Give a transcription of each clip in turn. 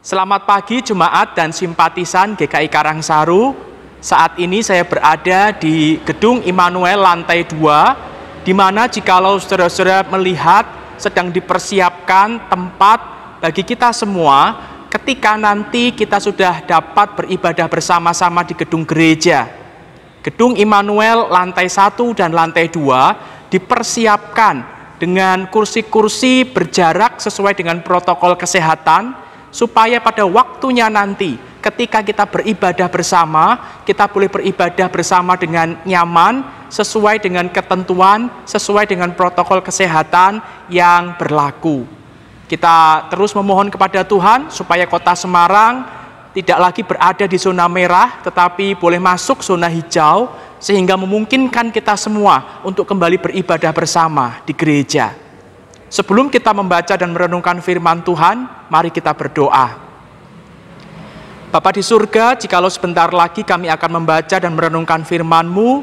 Selamat pagi jemaat dan simpatisan GKI Karangsaru. Saat ini saya berada di Gedung Immanuel lantai 2 di mana jikalau saudara-saudara melihat sedang dipersiapkan tempat bagi kita semua ketika nanti kita sudah dapat beribadah bersama-sama di gedung gereja. Gedung Immanuel lantai 1 dan lantai 2 dipersiapkan dengan kursi-kursi berjarak sesuai dengan protokol kesehatan supaya pada waktunya nanti ketika kita beribadah bersama, kita boleh beribadah bersama dengan nyaman, sesuai dengan ketentuan, sesuai dengan protokol kesehatan yang berlaku. Kita terus memohon kepada Tuhan supaya kota Semarang tidak lagi berada di zona merah, tetapi boleh masuk zona hijau, sehingga memungkinkan kita semua untuk kembali beribadah bersama di gereja. Sebelum kita membaca dan merenungkan firman Tuhan, mari kita berdoa. Bapak di surga, jikalau sebentar lagi kami akan membaca dan merenungkan firman-Mu,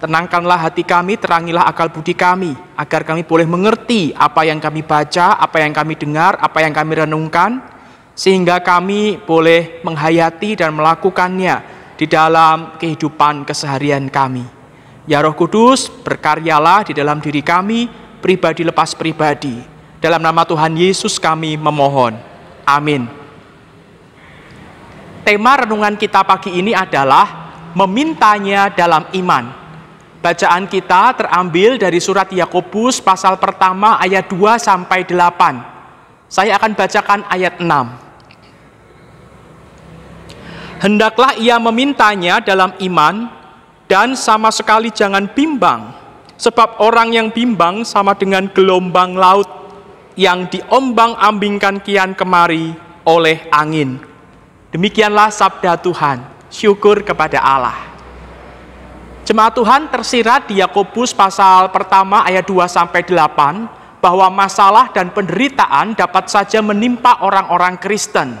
tenangkanlah hati kami, terangilah akal budi kami, agar kami boleh mengerti apa yang kami baca, apa yang kami dengar, apa yang kami renungkan, sehingga kami boleh menghayati dan melakukannya di dalam kehidupan keseharian kami. Ya Roh Kudus, berkaryalah di dalam diri kami, pribadi lepas pribadi. Dalam nama Tuhan Yesus kami memohon. Amin. Tema renungan kita pagi ini adalah memintanya dalam iman. Bacaan kita terambil dari surat Yakobus pasal pertama ayat 2 sampai 8. Saya akan bacakan ayat 6. Hendaklah ia memintanya dalam iman dan sama sekali jangan bimbang Sebab orang yang bimbang sama dengan gelombang laut yang diombang-ambingkan kian kemari oleh angin. Demikianlah sabda Tuhan. Syukur kepada Allah. Jemaat Tuhan tersirat di Yakobus pasal pertama ayat 2 sampai 8 bahwa masalah dan penderitaan dapat saja menimpa orang-orang Kristen.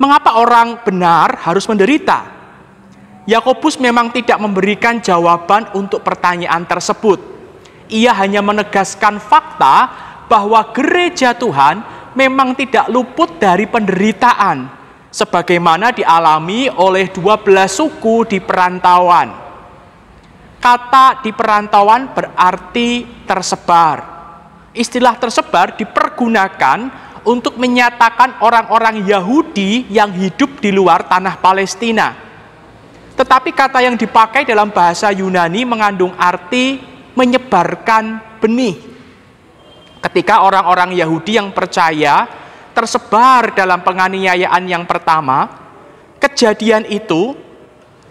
Mengapa orang benar harus menderita? Yakobus memang tidak memberikan jawaban untuk pertanyaan tersebut. Ia hanya menegaskan fakta bahwa gereja Tuhan memang tidak luput dari penderitaan sebagaimana dialami oleh 12 suku di perantauan. Kata di perantauan berarti tersebar. Istilah tersebar dipergunakan untuk menyatakan orang-orang Yahudi yang hidup di luar tanah Palestina. Tetapi kata yang dipakai dalam bahasa Yunani mengandung arti menyebarkan benih. Ketika orang-orang Yahudi yang percaya tersebar dalam penganiayaan yang pertama, kejadian itu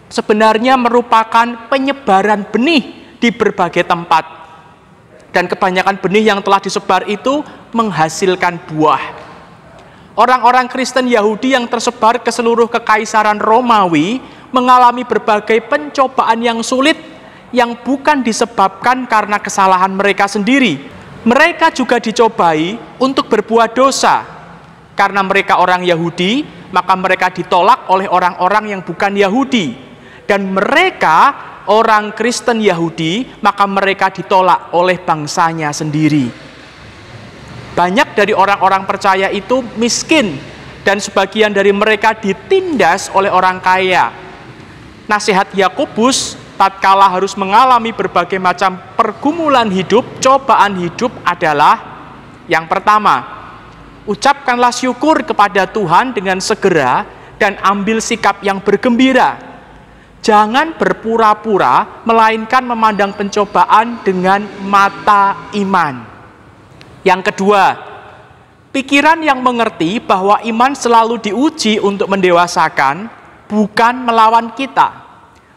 sebenarnya merupakan penyebaran benih di berbagai tempat. Dan kebanyakan benih yang telah disebar itu menghasilkan buah orang-orang Kristen Yahudi yang tersebar ke seluruh kekaisaran Romawi mengalami berbagai pencobaan yang sulit yang bukan disebabkan karena kesalahan mereka sendiri. Mereka juga dicobai untuk berbuat dosa. Karena mereka orang Yahudi, maka mereka ditolak oleh orang-orang yang bukan Yahudi. Dan mereka orang Kristen Yahudi, maka mereka ditolak oleh bangsanya sendiri. Banyak dari orang-orang percaya itu miskin dan sebagian dari mereka ditindas oleh orang kaya nasihat Yakobus tatkala harus mengalami berbagai macam pergumulan hidup, cobaan hidup adalah yang pertama, ucapkanlah syukur kepada Tuhan dengan segera dan ambil sikap yang bergembira. Jangan berpura-pura, melainkan memandang pencobaan dengan mata iman. Yang kedua, pikiran yang mengerti bahwa iman selalu diuji untuk mendewasakan, bukan melawan kita.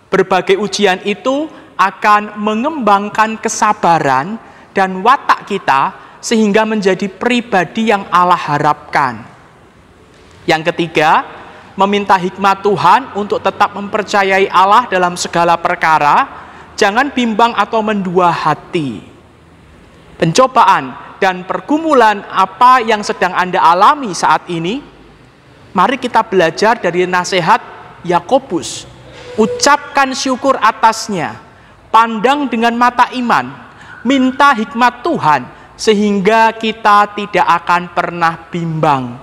Berbagai ujian itu akan mengembangkan kesabaran dan watak kita sehingga menjadi pribadi yang Allah harapkan. Yang ketiga, meminta hikmat Tuhan untuk tetap mempercayai Allah dalam segala perkara, jangan bimbang atau mendua hati. Pencobaan dan pergumulan apa yang sedang Anda alami saat ini, mari kita belajar dari nasihat Yakobus, ucapkan syukur atasnya, pandang dengan mata iman, minta hikmat Tuhan sehingga kita tidak akan pernah bimbang,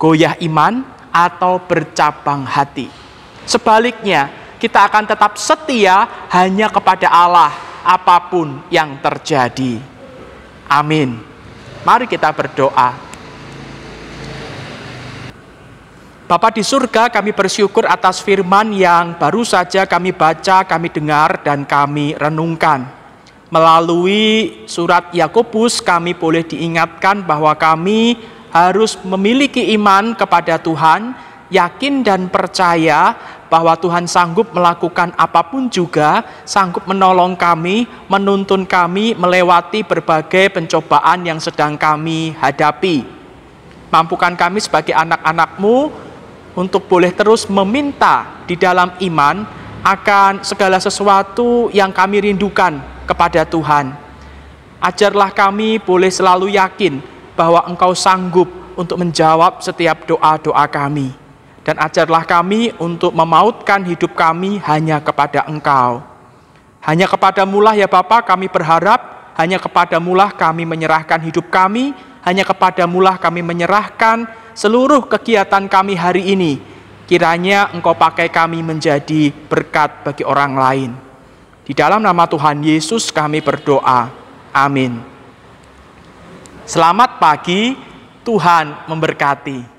goyah iman atau bercabang hati. Sebaliknya, kita akan tetap setia hanya kepada Allah apapun yang terjadi. Amin. Mari kita berdoa. Bapa di surga, kami bersyukur atas firman yang baru saja kami baca, kami dengar, dan kami renungkan. Melalui surat Yakobus, kami boleh diingatkan bahwa kami harus memiliki iman kepada Tuhan, yakin dan percaya bahwa Tuhan sanggup melakukan apapun juga, sanggup menolong kami, menuntun kami melewati berbagai pencobaan yang sedang kami hadapi. Mampukan kami sebagai anak-anakmu untuk boleh terus meminta di dalam iman akan segala sesuatu yang kami rindukan kepada Tuhan. Ajarlah kami boleh selalu yakin bahwa Engkau sanggup untuk menjawab setiap doa-doa kami. Dan ajarlah kami untuk memautkan hidup kami hanya kepada Engkau. Hanya kepada kepadamulah ya Bapa kami berharap, hanya kepada kepadamulah kami menyerahkan hidup kami, hanya kepada kepadamulah kami menyerahkan seluruh kegiatan kami hari ini, kiranya Engkau pakai kami menjadi berkat bagi orang lain. Di dalam nama Tuhan Yesus kami berdoa. Amin. Selamat pagi, Tuhan memberkati.